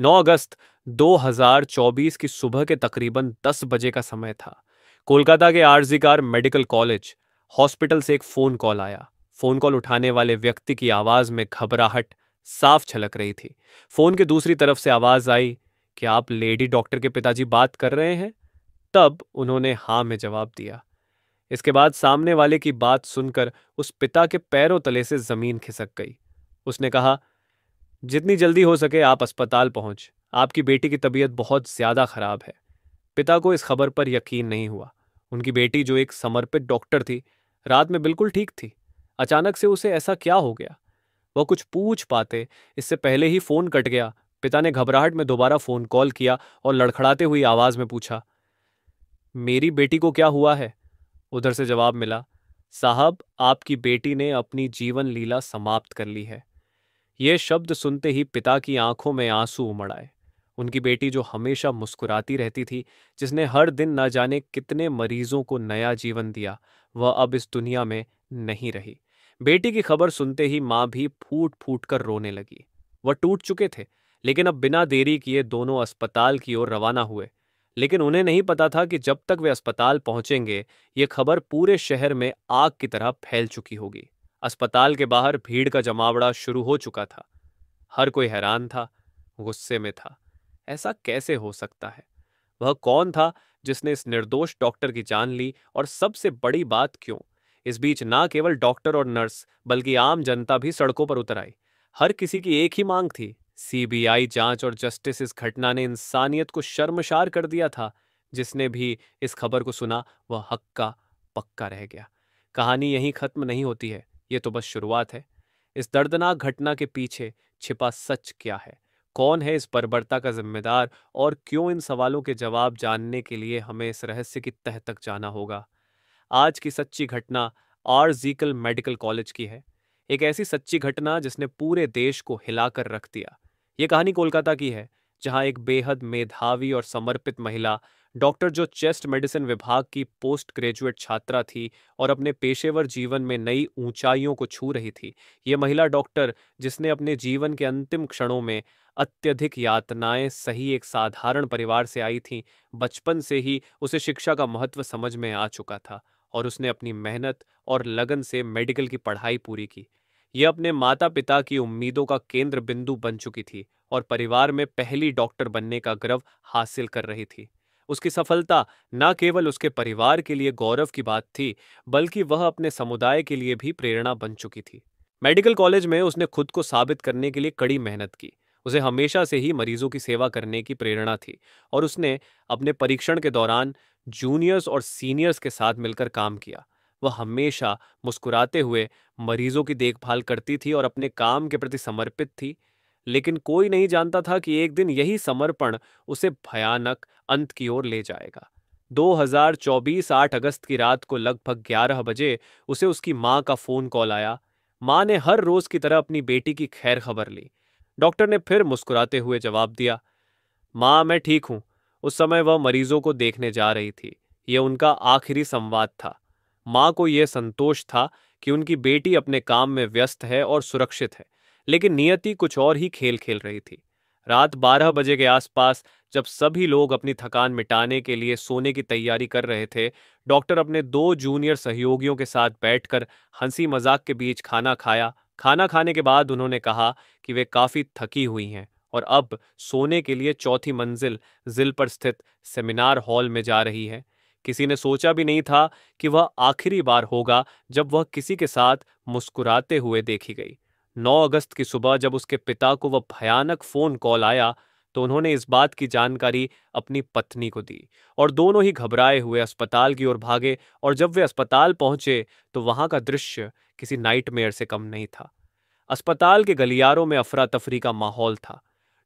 9 अगस्त 2024 की सुबह के तकरीबन 10 बजे का समय था कोलकाता के आरजीकार मेडिकल कॉलेज हॉस्पिटल से एक फ़ोन कॉल आया फ़ोन कॉल उठाने वाले व्यक्ति की आवाज़ में घबराहट साफ छलक रही थी फ़ोन के दूसरी तरफ से आवाज़ आई कि आप लेडी डॉक्टर के पिताजी बात कर रहे हैं तब उन्होंने हाँ में जवाब दिया इसके बाद सामने वाले की बात सुनकर उस पिता के पैरों तले से ज़मीन खिसक गई उसने कहा जितनी जल्दी हो सके आप अस्पताल पहुंच आपकी बेटी की तबीयत बहुत ज़्यादा ख़राब है पिता को इस खबर पर यकीन नहीं हुआ उनकी बेटी जो एक समर्पित डॉक्टर थी रात में बिल्कुल ठीक थी अचानक से उसे ऐसा क्या हो गया वह कुछ पूछ पाते इससे पहले ही फ़ोन कट गया पिता ने घबराहट में दोबारा फ़ोन कॉल किया और लड़खड़ाते हुई आवाज़ में पूछा मेरी बेटी को क्या हुआ है उधर से जवाब मिला साहब आपकी बेटी ने अपनी जीवन लीला समाप्त कर ली है ये शब्द सुनते ही पिता की आंखों में आंसू उमड़ आए उनकी बेटी जो हमेशा मुस्कुराती रहती थी जिसने हर दिन ना जाने कितने मरीजों को नया जीवन दिया वह अब इस दुनिया में नहीं रही बेटी की खबर सुनते ही माँ भी फूट फूट कर रोने लगी वह टूट चुके थे लेकिन अब बिना देरी किए दोनों अस्पताल की ओर रवाना हुए लेकिन उन्हें नहीं पता था कि जब तक वे अस्पताल पहुंचेंगे ये खबर पूरे शहर में आग की तरह फैल चुकी होगी अस्पताल के बाहर भीड़ का जमावड़ा शुरू हो चुका था हर कोई हैरान था गुस्से में था ऐसा कैसे हो सकता है वह कौन था जिसने इस निर्दोष डॉक्टर की जान ली और सबसे बड़ी बात क्यों इस बीच ना केवल डॉक्टर और नर्स बल्कि आम जनता भी सड़कों पर उतर आई हर किसी की एक ही मांग थी सीबीआई जांच और जस्टिस इस घटना ने इंसानियत को शर्मशार कर दिया था जिसने भी इस खबर को सुना वह हक्का पक्का रह गया कहानी यहीं खत्म नहीं होती है ये तो बस शुरुआत है इस दर्दनाक घटना के पीछे छिपा सच क्या है कौन है इस बर्बरता का जिम्मेदार और क्यों इन सवालों के जवाब जानने के लिए हमें इस रहस्य की तह तक जाना होगा आज की सच्ची घटना आर जीकल मेडिकल कॉलेज की है एक ऐसी सच्ची घटना जिसने पूरे देश को हिलाकर रख दिया ये कहानी कोलकाता की है जहां एक बेहद मेधावी और समर्पित महिला डॉक्टर जो चेस्ट मेडिसिन विभाग की पोस्ट ग्रेजुएट छात्रा थी और अपने पेशेवर जीवन में नई ऊंचाइयों को छू रही थी ये महिला डॉक्टर जिसने अपने जीवन के अंतिम क्षणों में अत्यधिक यातनाएं सही एक साधारण परिवार से आई थीं बचपन से ही उसे शिक्षा का महत्व समझ में आ चुका था और उसने अपनी मेहनत और लगन से मेडिकल की पढ़ाई पूरी की यह अपने माता पिता की उम्मीदों का केंद्र बिंदु बन चुकी थी और परिवार में पहली डॉक्टर बनने का गर्व हासिल कर रही थी उसकी सफलता न केवल उसके परिवार के लिए गौरव की बात थी बल्कि वह अपने समुदाय के लिए भी प्रेरणा बन चुकी थी मेडिकल कॉलेज में उसने खुद को साबित करने के लिए कड़ी मेहनत की उसे हमेशा से ही मरीजों की सेवा करने की प्रेरणा थी और उसने अपने परीक्षण के दौरान जूनियर्स और सीनियर्स के साथ मिलकर काम किया वह हमेशा मुस्कुराते हुए मरीजों की देखभाल करती थी और अपने काम के प्रति समर्पित थी लेकिन कोई नहीं जानता था कि एक दिन यही समर्पण उसे भयानक अंत की ओर ले जाएगा 2024 आठ अगस्त की रात को लगभग 11 बजे उसे उसकी माँ का फोन कॉल आया माँ ने हर रोज की तरह अपनी बेटी की खैर खबर ली डॉक्टर ने फिर मुस्कुराते हुए जवाब दिया माँ मैं ठीक हूं उस समय वह मरीजों को देखने जा रही थी यह उनका आखिरी संवाद था माँ को यह संतोष था कि उनकी बेटी अपने काम में व्यस्त है और सुरक्षित है लेकिन नियति कुछ और ही खेल खेल रही थी रात 12 बजे के आसपास जब सभी लोग अपनी थकान मिटाने के लिए सोने की तैयारी कर रहे थे डॉक्टर अपने दो जूनियर सहयोगियों के साथ बैठकर हंसी मजाक के बीच खाना खाया खाना खाने के बाद उन्होंने कहा कि वे काफ़ी थकी हुई हैं और अब सोने के लिए चौथी मंजिल जिल पर स्थित सेमिनार हॉल में जा रही है किसी ने सोचा भी नहीं था कि वह आखिरी बार होगा जब वह किसी के साथ मुस्कुराते हुए देखी गई 9 अगस्त की सुबह जब उसके पिता को वह भयानक फोन कॉल आया तो उन्होंने इस बात की जानकारी अपनी पत्नी को दी और दोनों ही घबराए हुए अस्पताल की ओर भागे और जब वे अस्पताल पहुंचे तो वहां का दृश्य किसी नाइटमेयर से कम नहीं था अस्पताल के गलियारों में अफरा तफरी का माहौल था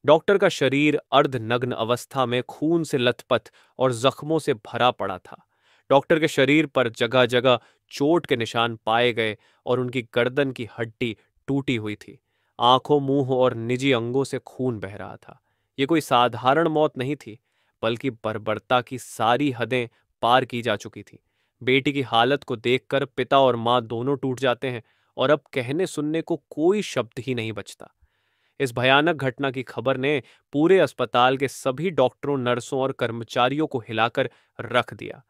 डॉक्टर का शरीर अर्धनग्न अवस्था में खून से लथपथ और जख्मों से भरा पड़ा था डॉक्टर के शरीर पर जगह जगह चोट के निशान पाए गए और उनकी गर्दन की हड्डी टूटी हुई थी आंखों मुंह और निजी अंगों से खून बह रहा था यह कोई साधारण मौत नहीं थी बल्कि बर्बरता की सारी हदें पार की जा चुकी थी बेटी की हालत को देखकर पिता और मां दोनों टूट जाते हैं और अब कहने सुनने को कोई शब्द ही नहीं बचता इस भयानक घटना की खबर ने पूरे अस्पताल के सभी डॉक्टरों नर्सों और कर्मचारियों को हिलाकर रख दिया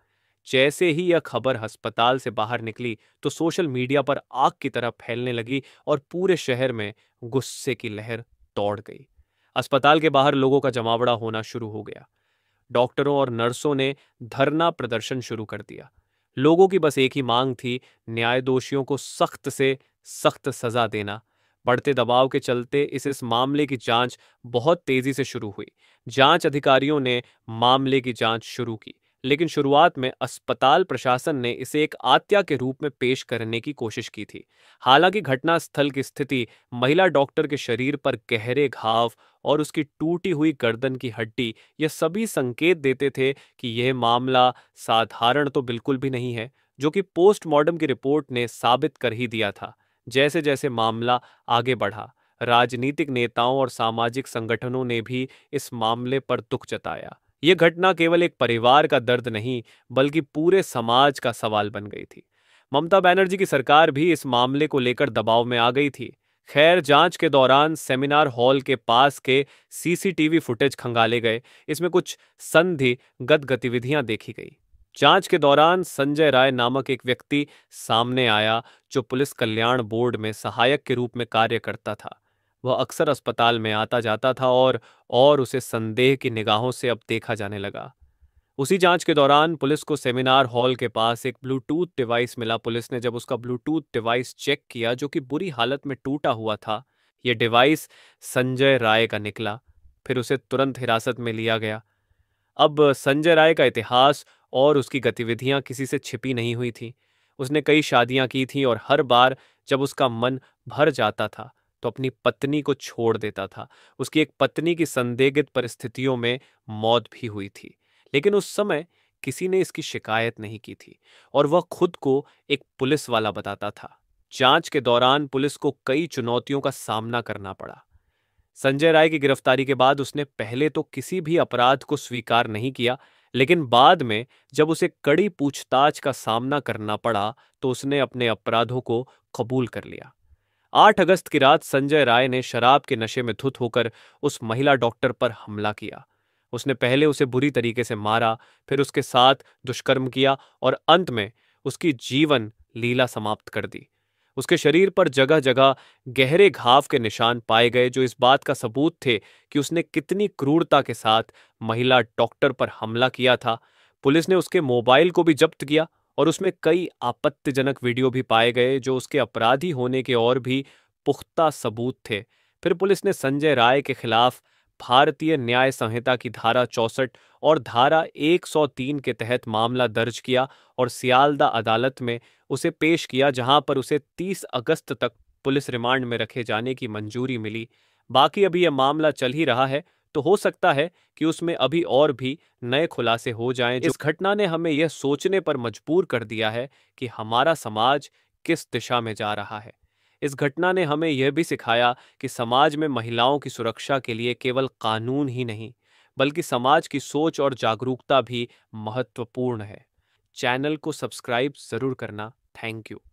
जैसे ही यह खबर अस्पताल से बाहर निकली तो सोशल मीडिया पर आग की तरह फैलने लगी और पूरे शहर में गुस्से की लहर दौड़ गई अस्पताल के बाहर लोगों का जमावड़ा होना शुरू हो गया डॉक्टरों और नर्सों ने धरना प्रदर्शन शुरू कर दिया लोगों की बस एक ही मांग थी न्याय दोषियों को सख्त से सख्त सजा देना बढ़ते दबाव के चलते इस इस मामले की जांच बहुत तेजी से शुरू हुई जांच अधिकारियों ने मामले की जांच शुरू की लेकिन शुरुआत में अस्पताल प्रशासन ने इसे एक आत्या के रूप में पेश करने की कोशिश की थी हालांकि घटनास्थल की स्थिति महिला डॉक्टर के शरीर पर गहरे घाव और उसकी टूटी हुई गर्दन की हड्डी यह सभी संकेत देते थे कि यह मामला साधारण तो बिल्कुल भी नहीं है जो कि पोस्टमार्टम की रिपोर्ट ने साबित कर ही दिया था जैसे जैसे मामला आगे बढ़ा राजनीतिक नेताओं और सामाजिक संगठनों ने भी इस मामले पर दुख जताया ये घटना केवल एक परिवार का दर्द नहीं बल्कि पूरे समाज का सवाल बन गई थी ममता बैनर्जी की सरकार भी इस मामले को लेकर दबाव में आ गई थी खैर जांच के दौरान सेमिनार हॉल के पास के सीसीटीवी फुटेज खंगाले गए इसमें कुछ संधिगत गतिविधियां देखी गई जांच के दौरान संजय राय नामक एक व्यक्ति सामने आया जो पुलिस कल्याण बोर्ड में सहायक के रूप में कार्य करता था वह अक्सर अस्पताल में आता जाता था और और उसे संदेह की निगाहों से अब देखा जाने लगा उसी जांच के दौरान पुलिस को सेमिनार हॉल के पास एक ब्लूटूथ डिवाइस मिला पुलिस ने जब उसका ब्लूटूथ डिवाइस चेक किया जो कि बुरी हालत में टूटा हुआ था यह डिवाइस संजय राय का निकला फिर उसे तुरंत हिरासत में लिया गया अब संजय राय का इतिहास और उसकी गतिविधियां किसी से छिपी नहीं हुई थी उसने कई शादियां की थी और हर बार जब उसका मन भर जाता था तो अपनी पत्नी को छोड़ देता था उसकी एक पत्नी की संदिग्ध परिस्थितियों में मौत भी हुई थी लेकिन उस समय किसी ने इसकी शिकायत नहीं की थी और वह खुद को एक पुलिस वाला बताता था जांच के दौरान पुलिस को कई चुनौतियों का सामना करना पड़ा संजय राय की गिरफ्तारी के बाद उसने पहले तो किसी भी अपराध को स्वीकार नहीं किया लेकिन बाद में जब उसे कड़ी पूछताछ का सामना करना पड़ा तो उसने अपने अपराधों को कबूल कर लिया आठ अगस्त की रात संजय राय ने शराब के नशे में धुत होकर उस महिला डॉक्टर पर हमला किया उसने पहले उसे बुरी तरीके से मारा फिर उसके साथ दुष्कर्म किया और अंत में उसकी जीवन लीला समाप्त कर दी उसके शरीर पर जगह जगह गहरे घाव के निशान पाए गए जो इस बात का सबूत थे कि उसने कितनी क्रूरता के साथ महिला डॉक्टर पर हमला किया था पुलिस ने उसके मोबाइल को भी जब्त किया और उसमें कई आपत्तिजनक वीडियो भी पाए गए जो उसके अपराधी होने के और भी पुख्ता सबूत थे फिर पुलिस ने संजय राय के खिलाफ भारतीय न्याय संहिता की धारा चौसठ और धारा 103 के तहत मामला दर्ज किया और सियालदा अदालत में उसे पेश किया जहां पर उसे 30 अगस्त तक पुलिस रिमांड में रखे जाने की मंजूरी मिली बाकी अभी यह मामला चल ही रहा है तो हो सकता है कि उसमें अभी और भी नए खुलासे हो जाएं। इस घटना ने हमें यह सोचने पर मजबूर कर दिया है कि हमारा समाज किस दिशा में जा रहा है इस घटना ने हमें यह भी सिखाया कि समाज में महिलाओं की सुरक्षा के लिए केवल कानून ही नहीं बल्कि समाज की सोच और जागरूकता भी महत्वपूर्ण है चैनल को सब्सक्राइब ज़रूर करना थैंक यू